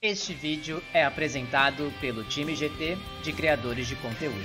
Este vídeo é apresentado pelo time GT de criadores de conteúdo.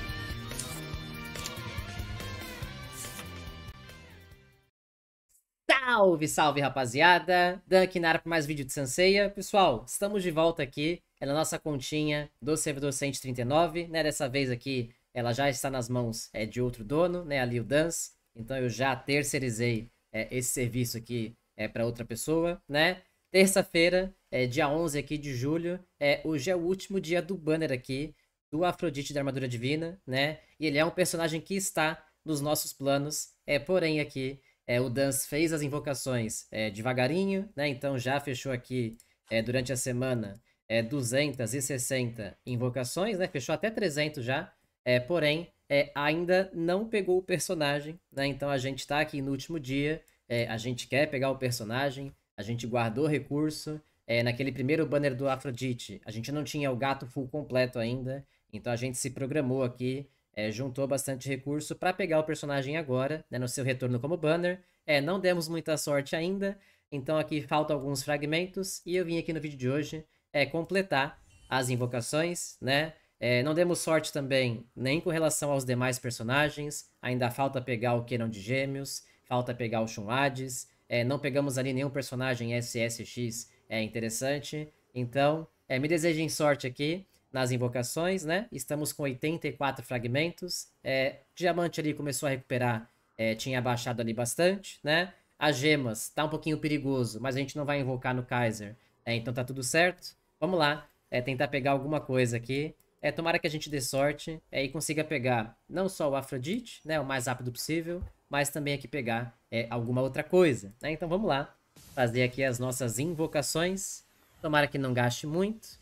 Salve, salve rapaziada! Dan Kinara para mais vídeo de Sanseia. Pessoal, estamos de volta aqui é na nossa continha do servidor 139, né? Dessa vez aqui ela já está nas mãos é, de outro dono, né? Ali o Dance. Então eu já terceirizei é, esse serviço aqui é, para outra pessoa, né? Terça-feira é, dia 11 aqui de julho, é, hoje é o último dia do banner aqui, do Afrodite da Armadura Divina, né? E ele é um personagem que está nos nossos planos, é, porém aqui é, o Dance fez as invocações é, devagarinho, né? Então já fechou aqui é, durante a semana é, 260 invocações, né? Fechou até 300 já, é, porém é, ainda não pegou o personagem, né? Então a gente está aqui no último dia, é, a gente quer pegar o personagem, a gente guardou recurso, é, naquele primeiro banner do Afrodite, a gente não tinha o gato full completo ainda, então a gente se programou aqui, é, juntou bastante recurso para pegar o personagem agora, né, no seu retorno como banner. É, não demos muita sorte ainda, então aqui faltam alguns fragmentos e eu vim aqui no vídeo de hoje é, completar as invocações, né? É, não demos sorte também nem com relação aos demais personagens, ainda falta pegar o Querão de Gêmeos, falta pegar o Shun Hades, é, não pegamos ali nenhum personagem SSX é interessante. Então, é, me desejem sorte aqui nas invocações, né? Estamos com 84 fragmentos. É, diamante ali começou a recuperar, é, tinha baixado ali bastante, né? As gemas, tá um pouquinho perigoso, mas a gente não vai invocar no Kaiser. É, então tá tudo certo. Vamos lá, é, tentar pegar alguma coisa aqui. É, tomara que a gente dê sorte é, e consiga pegar não só o Afrodite, né? O mais rápido possível, mas também aqui pegar é, alguma outra coisa, né? Então vamos lá fazer aqui as nossas invocações. Tomara que não gaste muito.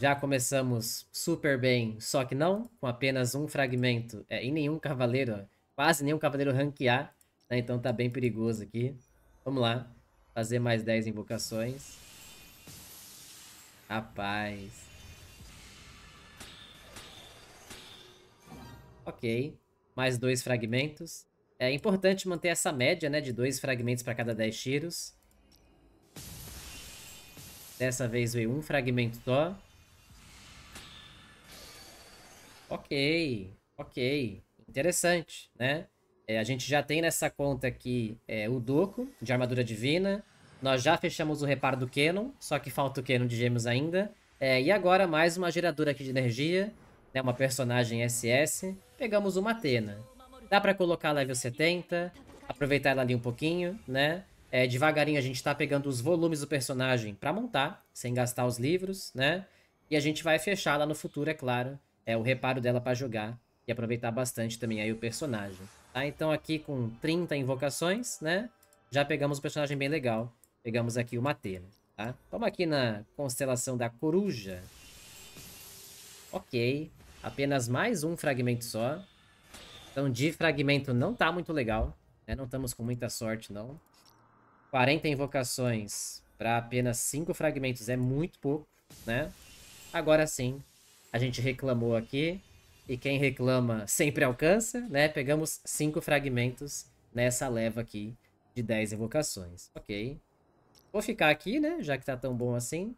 Já começamos super bem, só que não, com apenas um fragmento é, e nenhum cavaleiro, quase nenhum cavaleiro ranquear, né? então tá bem perigoso aqui. Vamos lá, fazer mais 10 invocações. Rapaz. Ok, mais dois fragmentos. É importante manter essa média, né, de dois fragmentos para cada 10 tiros. Dessa vez veio um fragmento só. Ok, ok. Interessante, né? É, a gente já tem nessa conta aqui é, o Doco, de armadura divina. Nós já fechamos o reparo do Kenon, só que falta o Kenon de gêmeos ainda. É, e agora mais uma geradora aqui de energia, né, uma personagem SS. Pegamos uma Atena. Dá pra colocar level 70, aproveitar ela ali um pouquinho, né? É, devagarinho a gente tá pegando os volumes do personagem pra montar, sem gastar os livros, né? E a gente vai fechar lá no futuro, é claro, é o reparo dela pra jogar e aproveitar bastante também aí o personagem. Tá? Então aqui com 30 invocações, né? Já pegamos um personagem bem legal. Pegamos aqui o Mateiro, tá? Vamos aqui na constelação da Coruja. Ok. Apenas mais um fragmento só. Então, de fragmento não tá muito legal. Né? Não estamos com muita sorte, não. 40 invocações para apenas 5 fragmentos é muito pouco, né? Agora sim, a gente reclamou aqui. E quem reclama sempre alcança, né? Pegamos 5 fragmentos nessa leva aqui de 10 invocações, Ok. Vou ficar aqui, né? Já que tá tão bom assim.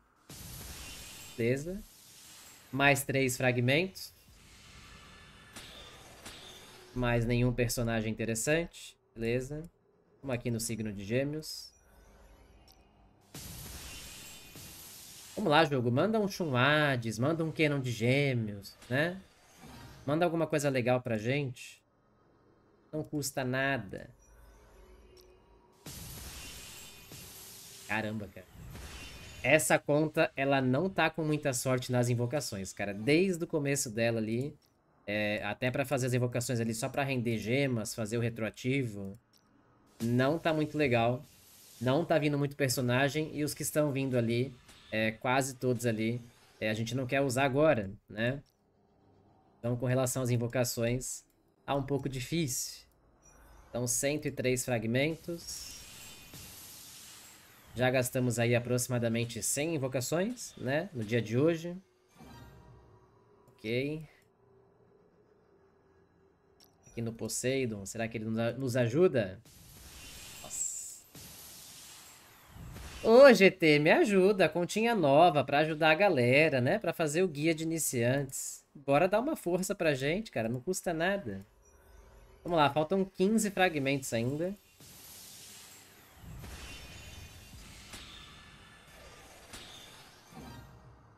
Beleza. Mais 3 fragmentos. Mais nenhum personagem interessante. Beleza. Vamos aqui no signo de gêmeos. Vamos lá, jogo. Manda um Chumades, manda um Canon de gêmeos, né? Manda alguma coisa legal pra gente. Não custa nada. Caramba, cara. Essa conta, ela não tá com muita sorte nas invocações, cara. Desde o começo dela ali, é, até para fazer as invocações ali só para render gemas, fazer o retroativo, não tá muito legal. Não tá vindo muito personagem e os que estão vindo ali, é, quase todos ali, é, a gente não quer usar agora, né? Então, com relação às invocações, tá um pouco difícil. Então, 103 fragmentos. Já gastamos aí aproximadamente 100 invocações, né? No dia de hoje. Ok aqui no Poseidon. Será que ele nos ajuda? Nossa. Ô, GT, me ajuda. Continha nova para ajudar a galera, né? Para fazer o guia de iniciantes. Bora dar uma força pra gente, cara. Não custa nada. Vamos lá, faltam 15 fragmentos ainda.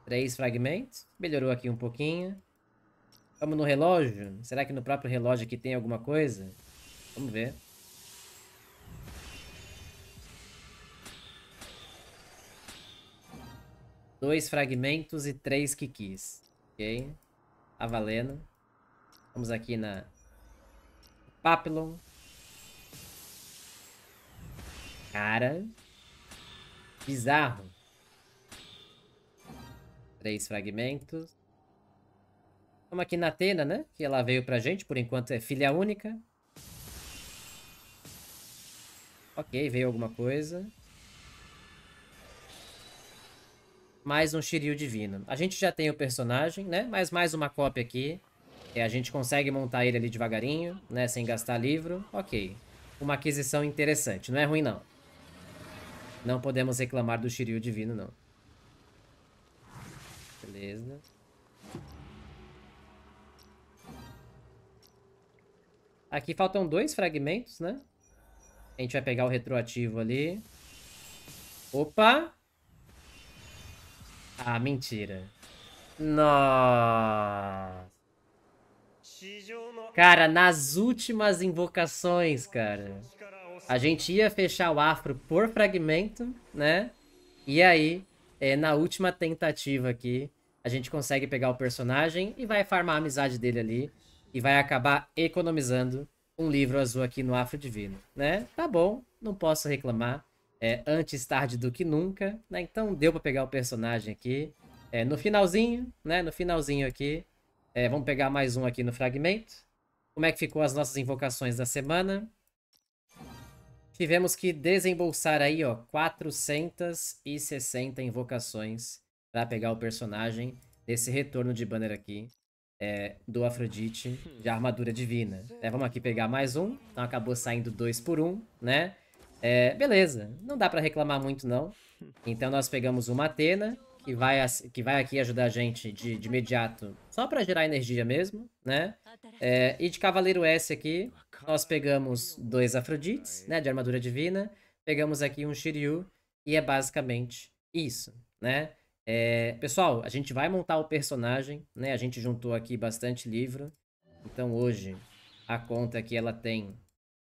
Três fragmentos. Melhorou aqui um pouquinho. Vamos no relógio? Será que no próprio relógio aqui tem alguma coisa? Vamos ver. Dois fragmentos e três kikis. Ok. Tá valendo. Vamos aqui na... Papillon. Cara. Bizarro. Três fragmentos. Vamos aqui na Atena, né? Que ela veio pra gente, por enquanto é filha única. Ok, veio alguma coisa. Mais um Shiryu Divino. A gente já tem o personagem, né? Mas mais uma cópia aqui. e é, a gente consegue montar ele ali devagarinho, né? Sem gastar livro. Ok. Uma aquisição interessante. Não é ruim, não. Não podemos reclamar do Shiryu Divino, não. Beleza. Aqui faltam dois fragmentos, né? A gente vai pegar o retroativo ali. Opa! Ah, mentira. Nossa. Cara, nas últimas invocações, cara. A gente ia fechar o afro por fragmento, né? E aí, é, na última tentativa aqui, a gente consegue pegar o personagem e vai farmar a amizade dele ali e vai acabar economizando um livro azul aqui no Afro Divino, né? Tá bom, não posso reclamar. É, antes tarde do que nunca, né? Então deu para pegar o personagem aqui. É, no finalzinho, né? No finalzinho aqui. É, vamos pegar mais um aqui no fragmento. Como é que ficou as nossas invocações da semana? Tivemos que desembolsar aí, ó, 460 invocações para pegar o personagem desse retorno de banner aqui é, do Afrodite de armadura divina. É, vamos aqui pegar mais um. Então acabou saindo dois por um, né? É, beleza, não dá para reclamar muito não. Então nós pegamos uma Atena, que vai, que vai aqui ajudar a gente de, de imediato, só para gerar energia mesmo, né? É, e de Cavaleiro S aqui, nós pegamos dois Afrodites, né, de armadura divina. Pegamos aqui um Shiryu, e é basicamente isso, né? É, pessoal, a gente vai montar o personagem, né? A gente juntou aqui bastante livro. Então hoje, a conta aqui, ela tem...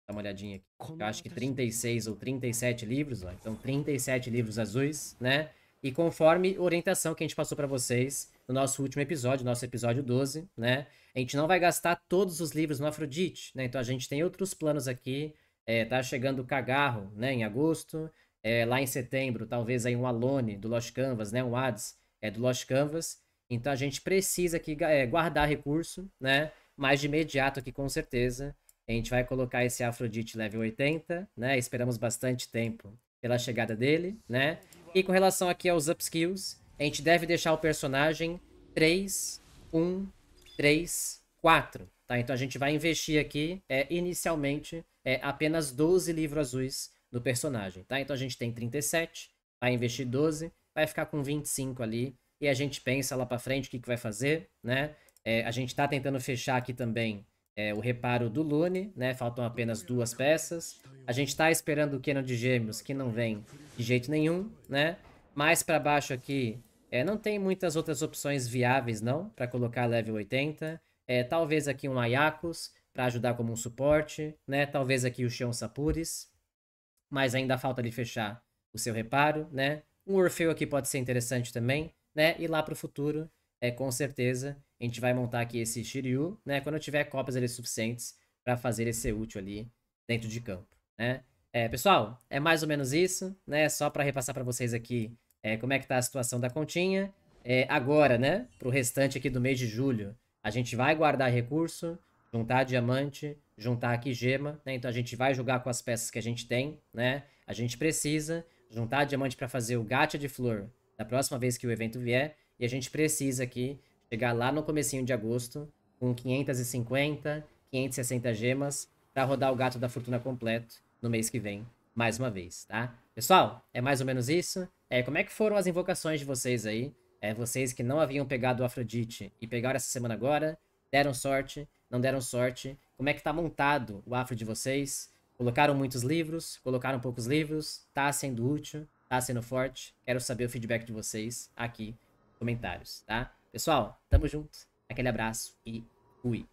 Dá uma olhadinha aqui. Eu acho que 36 ou 37 livros, ó. Então 37 livros azuis, né? E conforme orientação que a gente passou para vocês no nosso último episódio, nosso episódio 12, né? A gente não vai gastar todos os livros no Afrodite, né? Então a gente tem outros planos aqui. É, tá chegando o Cagarro, né? Em agosto é, lá em setembro, talvez aí um Alone do Lost Canvas, né? Um Ads é, do Lost Canvas. Então a gente precisa aqui é, guardar recurso, né? Mas de imediato aqui com certeza a gente vai colocar esse Afrodite level 80, né? Esperamos bastante tempo pela chegada dele, né? E com relação aqui aos upskills, a gente deve deixar o personagem 3, 1, 3, 4, tá? Então a gente vai investir aqui é, inicialmente é, apenas 12 livros azuis do personagem, tá? Então a gente tem 37, vai investir 12, vai ficar com 25 ali, e a gente pensa lá para frente o que, que vai fazer, né? É, a gente está tentando fechar aqui também é, o reparo do Lune, né? Faltam apenas duas peças. A gente está esperando o Canon de Gêmeos, que não vem de jeito nenhum, né? Mais para baixo aqui, é, não tem muitas outras opções viáveis, não, para colocar level 80. É, talvez aqui um Ayakos, para ajudar como um suporte, né? Talvez aqui o Xion Sapuris, mas ainda falta ele fechar o seu reparo, né? Um Orfeu aqui pode ser interessante também, né? E lá para o futuro, é, com certeza, a gente vai montar aqui esse Shiryu, né? Quando eu tiver cópias ali suficientes para fazer ele ser útil ali dentro de campo, né? É, pessoal, é mais ou menos isso, né? Só para repassar para vocês aqui é, como é que tá a situação da continha. É, agora, né? Para o restante aqui do mês de julho, a gente vai guardar recurso, juntar diamante, juntar aqui gema, né? Então a gente vai jogar com as peças que a gente tem, né? A gente precisa juntar diamante para fazer o gacha de flor da próxima vez que o evento vier, e a gente precisa aqui chegar lá no comecinho de agosto com 550, 560 gemas para rodar o gato da fortuna completo no mês que vem, mais uma vez, tá? Pessoal, é mais ou menos isso. É, como é que foram as invocações de vocês aí? É, vocês que não haviam pegado o Afrodite e pegaram essa semana agora, deram sorte, não deram sorte, como é que tá montado o afro de vocês. Colocaram muitos livros, colocaram poucos livros, tá sendo útil, tá sendo forte. Quero saber o feedback de vocês aqui nos comentários, tá? Pessoal, tamo junto, aquele abraço e fui!